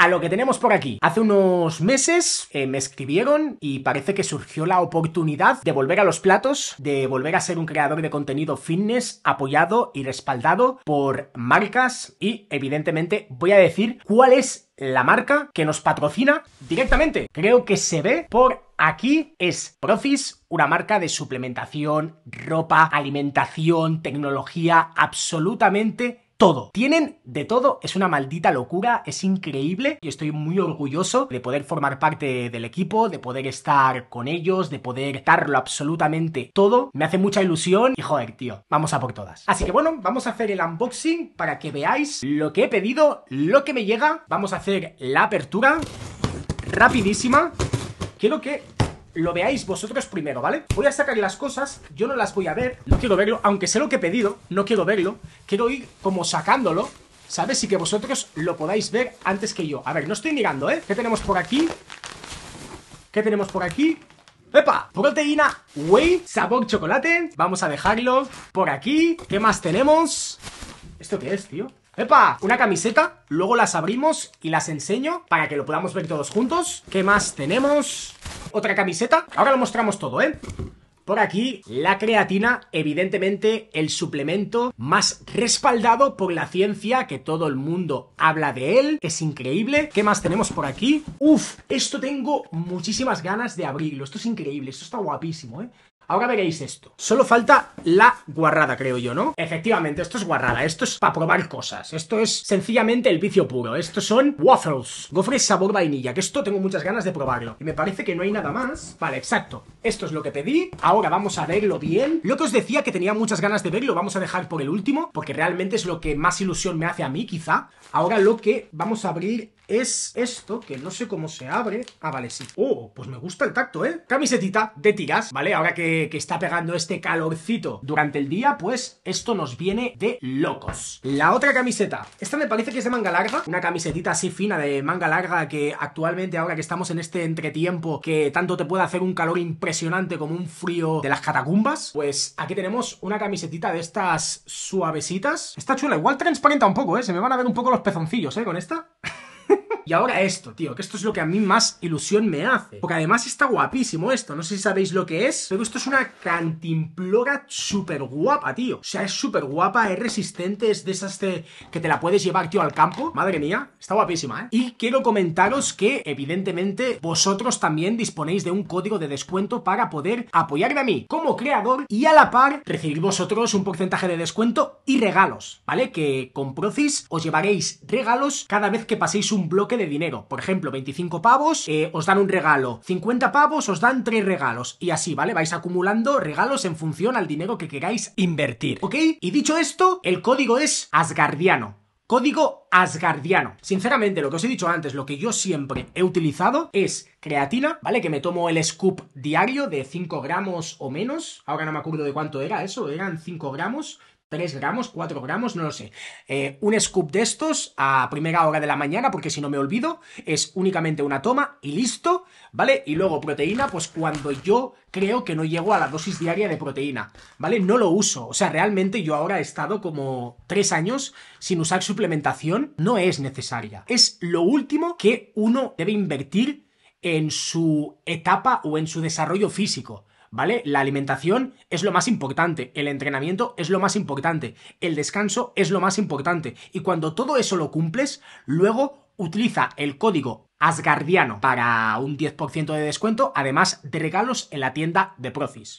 a lo que tenemos por aquí. Hace unos meses eh, me escribieron y parece que surgió la oportunidad de volver a los platos, de volver a ser un creador de contenido fitness apoyado y respaldado por marcas y evidentemente voy a decir cuál es la marca que nos patrocina directamente. Creo que se ve por Aquí es Profis, una marca de suplementación, ropa, alimentación, tecnología absolutamente todo. Tienen de todo, es una maldita locura, es increíble y estoy muy orgulloso de poder formar parte del equipo, de poder estar con ellos, de poder darlo absolutamente todo. Me hace mucha ilusión y joder, tío, vamos a por todas. Así que bueno, vamos a hacer el unboxing para que veáis lo que he pedido, lo que me llega. Vamos a hacer la apertura rapidísima. Quiero que lo veáis vosotros primero, ¿vale? Voy a sacar las cosas, yo no las voy a ver, no quiero verlo, aunque sé lo que he pedido, no quiero verlo, quiero ir como sacándolo, ¿sabes? Y que vosotros lo podáis ver antes que yo. A ver, no estoy mirando, ¿eh? ¿Qué tenemos por aquí? ¿Qué tenemos por aquí? ¡Epa! Proteína Whey, sabor chocolate. Vamos a dejarlo por aquí. ¿Qué más tenemos? ¿Esto qué es, tío? ¡Epa! Una camiseta, luego las abrimos y las enseño para que lo podamos ver todos juntos. ¿Qué más tenemos? Otra camiseta. Ahora lo mostramos todo, ¿eh? Por aquí, la creatina, evidentemente el suplemento más respaldado por la ciencia, que todo el mundo habla de él, es increíble. ¿Qué más tenemos por aquí? Uf, esto tengo muchísimas ganas de abrirlo, esto es increíble, esto está guapísimo, ¿eh? Ahora veréis esto. Solo falta la guarrada, creo yo, ¿no? Efectivamente, esto es guarrada. Esto es para probar cosas. Esto es sencillamente el vicio puro. Estos son waffles. Gofres sabor vainilla, que esto tengo muchas ganas de probarlo. Y me parece que no hay nada más. Vale, exacto. Esto es lo que pedí. Ahora vamos a verlo bien. Lo que os decía que tenía muchas ganas de verlo, vamos a dejar por el último, porque realmente es lo que más ilusión me hace a mí, quizá. Ahora lo que vamos a abrir es esto, que no sé cómo se abre. Ah, vale, sí. ¡Oh! pues me gusta el tacto, ¿eh? Camisetita de tiras, ¿vale? Ahora que, que está pegando este calorcito durante el día, pues esto nos viene de locos. La otra camiseta, esta me parece que es de manga larga, una camisetita así fina de manga larga que actualmente, ahora que estamos en este entretiempo, que tanto te puede hacer un calor impresionante como un frío de las catacumbas, pues aquí tenemos una camisetita de estas suavecitas. Está chula, igual transparenta un poco, ¿eh? Se me van a ver un poco los pezoncillos, ¿eh? Con esta. Y ahora esto, tío, que esto es lo que a mí más ilusión me hace. Porque además está guapísimo esto, no sé si sabéis lo que es, pero esto es una cantimplora súper guapa, tío. O sea, es súper guapa, es resistente, es de esas que te la puedes llevar, tío, al campo. Madre mía, está guapísima, ¿eh? Y quiero comentaros que, evidentemente, vosotros también disponéis de un código de descuento para poder apoyarme a mí como creador y a la par recibir vosotros un porcentaje de descuento y regalos, ¿vale? Que con Procis os llevaréis regalos cada vez que paséis un bloque dinero. Por ejemplo, 25 pavos, eh, os dan un regalo. 50 pavos, os dan 3 regalos. Y así, ¿vale? Vais acumulando regalos en función al dinero que queráis invertir. ¿Ok? Y dicho esto, el código es asgardiano. Código asgardiano. Sinceramente, lo que os he dicho antes, lo que yo siempre he utilizado es creatina, ¿vale? Que me tomo el scoop diario de 5 gramos o menos. Ahora no me acuerdo de cuánto era eso, eran 5 gramos 3 gramos, 4 gramos, no lo sé. Eh, un scoop de estos a primera hora de la mañana, porque si no me olvido, es únicamente una toma y listo, ¿vale? Y luego proteína, pues cuando yo creo que no llego a la dosis diaria de proteína, ¿vale? No lo uso. O sea, realmente yo ahora he estado como 3 años sin usar suplementación. No es necesaria. Es lo último que uno debe invertir en su etapa o en su desarrollo físico. ¿vale? La alimentación es lo más importante, el entrenamiento es lo más importante, el descanso es lo más importante. Y cuando todo eso lo cumples, luego utiliza el código asgardiano para un 10% de descuento, además de regalos en la tienda de Profis.